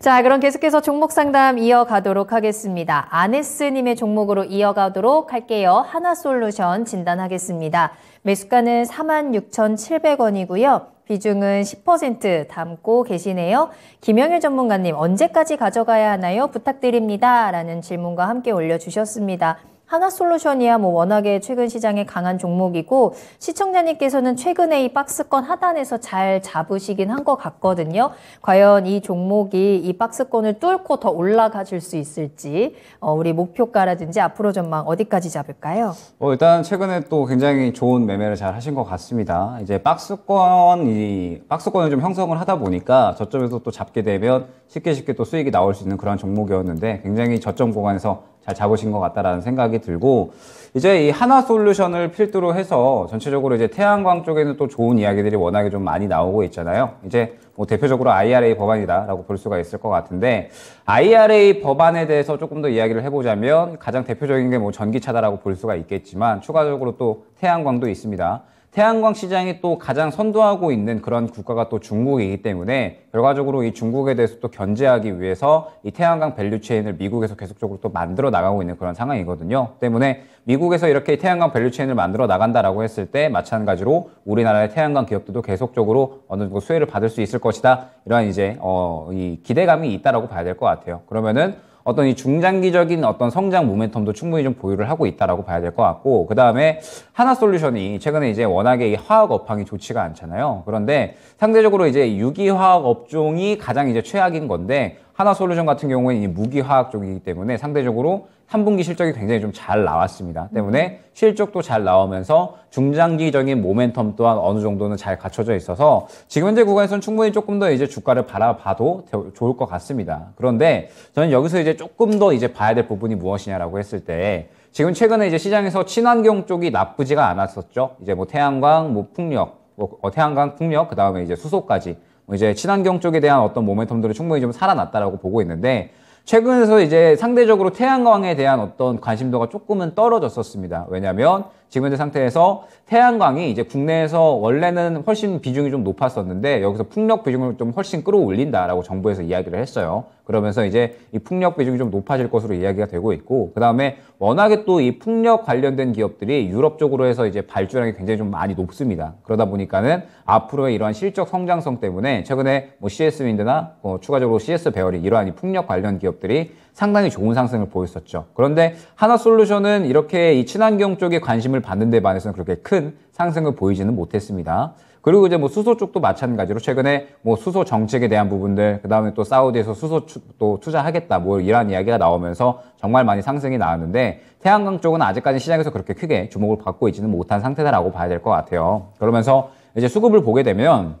자, 그럼 계속해서 종목 상담 이어가도록 하겠습니다. 아네스님의 종목으로 이어가도록 할게요. 하나솔루션 진단하겠습니다. 매수가는 46,700원이고요. 비중은 10% 담고 계시네요. 김영일 전문가님, 언제까지 가져가야 하나요? 부탁드립니다. 라는 질문과 함께 올려주셨습니다. 하나솔루션이야 뭐 워낙에 최근 시장에 강한 종목이고 시청자님께서는 최근에 이 박스권 하단에서 잘 잡으시긴 한 것 같거든요. 과연 이 종목이 이 박스권을 뚫고 더 올라가실 수 있을지 어, 우리 목표가라든지 앞으로 전망 어디까지 잡을까요? 어, 일단 최근에 또 굉장히 좋은 매매를 잘 하신 것 같습니다. 이제 박스권이 박스권을 좀 형성을 하다 보니까 저점에서 또 잡게 되면 쉽게 쉽게 또 수익이 나올 수 있는 그런 종목이었는데 굉장히 저점 구간에서 잘 잡으신 것 같다라는 생각이 들고 이제 이 하나 솔루션을 필두로 해서 전체적으로 이제 태양광 쪽에는 또 좋은 이야기들이 워낙에 좀 많이 나오고 있잖아요. 이제 뭐 대표적으로 IRA 법안이다라고 볼 수가 있을 것 같은데 IRA 법안에 대해서 조금 더 이야기를 해보자면 가장 대표적인 게 뭐 전기차다라고 볼 수가 있겠지만 추가적으로 또 태양광도 있습니다. 태양광 시장이 또 가장 선도하고 있는 그런 국가가 또 중국이기 때문에 결과적으로 이 중국에 대해서 또 견제하기 위해서 이 태양광 밸류체인을 미국에서 계속적으로 또 만들어 나가고 있는 그런 상황이거든요. 때문에 미국에서 이렇게 태양광 밸류체인을 만들어 나간다라고 했을 때 마찬가지로 우리나라의 태양광 기업들도 계속적으로 어느 정도 수혜를 받을 수 있을 것이다. 이러한 이제 어, 이 기대감이 있다라고 봐야 될 것 같아요. 그러면은 어떤 이 중장기적인 어떤 성장 모멘텀도 충분히 좀 보유를 하고 있다라고 봐야 될 것 같고 그 다음에 하나솔루션이 최근에 이제 워낙에 이 화학 업황이 좋지가 않잖아요. 그런데 상대적으로 이제 유기화학 업종이 가장 이제 최악인 건데 하나솔루션 같은 경우에는 이 무기화학 쪽이기 때문에 상대적으로 3분기 실적이 굉장히 좀 잘 나왔습니다. 때문에 실적도 잘 나오면서 중장기적인 모멘텀 또한 어느 정도는 잘 갖춰져 있어서 지금 현재 구간에서는 충분히 조금 더 이제 주가를 바라봐도 좋을 것 같습니다. 그런데 저는 여기서 이제 조금 더 이제 봐야 될 부분이 무엇이냐라고 했을 때 지금 최근에 이제 시장에서 친환경 쪽이 나쁘지가 않았었죠. 이제 뭐 태양광, 뭐 풍력, 뭐 어, 태양광 풍력, 그 다음에 이제 수소까지 뭐 이제 친환경 쪽에 대한 어떤 모멘텀들이 충분히 좀 살아났다라고 보고 있는데 최근에서 이제 상대적으로 태양광에 대한 어떤 관심도가 조금은 떨어졌었습니다. 왜냐하면 지금 현재 상태에서 태양광이 이제 국내에서 원래는 훨씬 비중이 좀 높았었는데 여기서 풍력 비중을 좀 훨씬 끌어올린다라고 정부에서 이야기를 했어요. 그러면서 이제 이 풍력 비중이 좀 높아질 것으로 이야기가 되고 있고 그다음에 워낙에 또 이 풍력 관련된 기업들이 유럽 쪽으로 해서 이제 발주량이 굉장히 좀 많이 높습니다. 그러다 보니까는 앞으로의 이러한 실적 성장성 때문에 최근에 뭐 CS 윈드나 뭐 추가적으로 CS 배열이 이러한 이 풍력 관련 기업들이 상당히 좋은 상승을 보였었죠. 그런데 하나솔루션은 이렇게 이 친환경 쪽에 관심을 받는 데 반해서는 그렇게 큰 상승을 보이지는 못했습니다. 그리고 이제 뭐 수소 쪽도 마찬가지로 최근에 뭐 수소 정책에 대한 부분들 그다음에 또 사우디에서 수소 또 투자하겠다 뭐 이런 이야기가 나오면서 정말 많이 상승이 나왔는데 태양광 쪽은 아직까지 시장에서 그렇게 크게 주목을 받고 있지는 못한 상태다라고 봐야 될 것 같아요. 그러면서 이제 수급을 보게 되면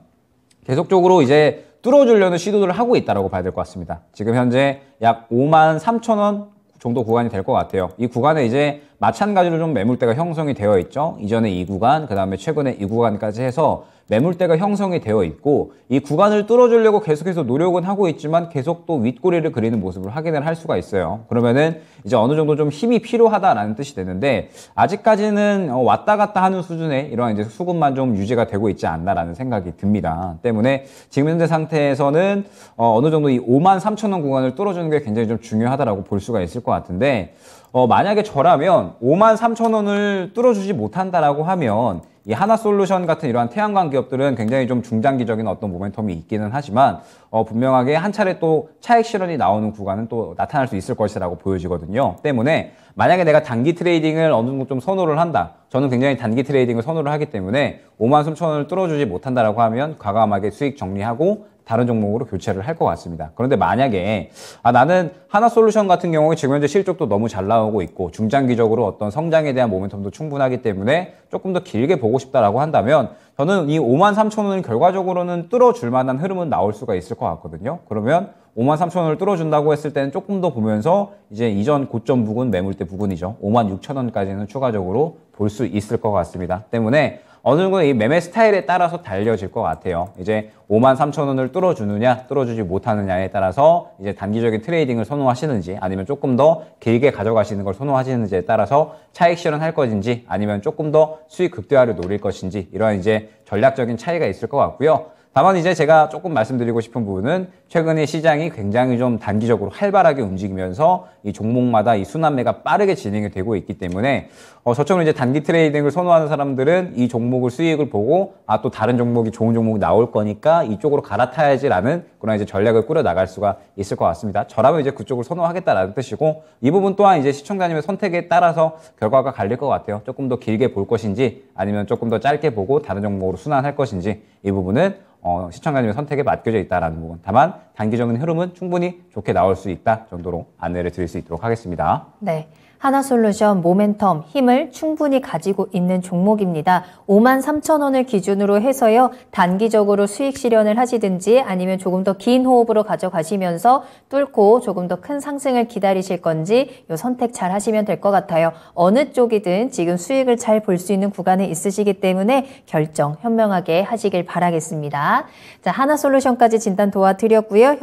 계속적으로 이제 뚫어주려는 시도를 하고 있다라고 봐야 될 것 같습니다. 지금 현재 약 5만 3천 원 정도 구간이 될 것 같아요. 이 구간에 이제 마찬가지로 좀 매물대가 형성이 되어 있죠. 이전에 이 구간, 그 다음에 최근에 이 구간까지 해서 매물대가 형성이 되어 있고 이 구간을 뚫어주려고 계속해서 노력은 하고 있지만 계속 또 윗꼬리를 그리는 모습을 확인을 할 수가 있어요. 그러면은 이제 어느 정도 좀 힘이 필요하다라는 뜻이 되는데 아직까지는 어, 왔다 갔다 하는 수준의 이러한 이제 수급만 좀 유지가 되고 있지 않나라는 생각이 듭니다. 때문에 지금 현재 상태에서는 어, 느 정도 이 5만 3천 원 구간을 뚫어주는 게 굉장히 좀 중요하다라고 볼 수가 있을 것 같은데 어, 만약에 저라면 5만 3천 원을 뚫어주지 못한다라고 하면 이 하나솔루션 같은 이러한 태양광 기업들은 굉장히 좀 중장기적인 어떤 모멘텀이 있기는 하지만 어, 분명하게 한 차례 또 차익 실현이 나오는 구간은 또 나타날 수 있을 것이라고 보여지거든요. 때문에 만약에 내가 단기 트레이딩을 어느 정도 좀 선호를 한다. 저는 굉장히 단기 트레이딩을 선호를 하기 때문에 5만 3천 원을 뚫어주지 못한다라고 하면 과감하게 수익 정리하고 다른 종목으로 교체를 할 것 같습니다. 그런데 만약에 아, 나는 하나솔루션 같은 경우에 지금 현재 실적도 너무 잘 나오고 있고 중장기적으로 어떤 성장에 대한 모멘텀도 충분하기 때문에 조금 더 길게 보고 싶다라고 한다면 저는 이 5만 3천 원을 결과적으로는 뚫어줄 만한 흐름은 나올 수가 있을 것 같거든요. 그러면 5만 3천 원을 뚫어준다고 했을 때는 조금 더 보면서 이제 이전 고점 부근 매물대 부근이죠. 5만 6천 원까지는 추가적으로 볼 수 있을 것 같습니다. 때문에 어느 정도 이 매매 스타일에 따라서 달려질 것 같아요. 이제 5만 3천 원을 뚫어주느냐, 뚫어주지 못하느냐에 따라서 이제 단기적인 트레이딩을 선호하시는지 아니면 조금 더 길게 가져가시는 걸 선호하시는지에 따라서 차익 실현 할 것인지 아니면 조금 더 수익 극대화를 노릴 것인지 이러한 이제 전략적인 차이가 있을 것 같고요. 다만 이제 제가 조금 말씀드리고 싶은 부분은 최근에 시장이 굉장히 좀 단기적으로 활발하게 움직이면서 이 종목마다 이 순환매가 빠르게 진행이 되고 있기 때문에 어, 저처럼 이제 단기 트레이딩을 선호하는 사람들은 이 종목을 수익을 보고 아 또 다른 종목이 좋은 종목이 나올 거니까 이쪽으로 갈아타야지라는 그런 이제 전략을 꾸려 나갈 수가 있을 것 같습니다. 저라면 이제 그쪽을 선호하겠다라는 뜻이고 이 부분 또한 이제 시청자님의 선택에 따라서 결과가 갈릴 것 같아요. 조금 더 길게 볼 것인지 아니면 조금 더 짧게 보고 다른 종목으로 순환할 것인지 이 부분은 어, 어, 시청자님의 선택에 맡겨져 있다라는 부분. 다만 단기적인 흐름은 충분히 좋게 나올 수 있다 정도로 안내를 드릴 수 있도록 하겠습니다. 네. 하나솔루션 모멘텀 힘을 충분히 가지고 있는 종목입니다. 5만 3천 원을 기준으로 해서요. 단기적으로 수익 실현을 하시든지 아니면 조금 더 긴 호흡으로 가져가시면서 뚫고 조금 더 큰 상승을 기다리실 건지 요 선택 잘 하시면 될 것 같아요. 어느 쪽이든 지금 수익을 잘 볼 수 있는 구간에 있으시기 때문에 결정 현명하게 하시길 바라겠습니다. 자, 하나솔루션까지 진단 도와드렸고요.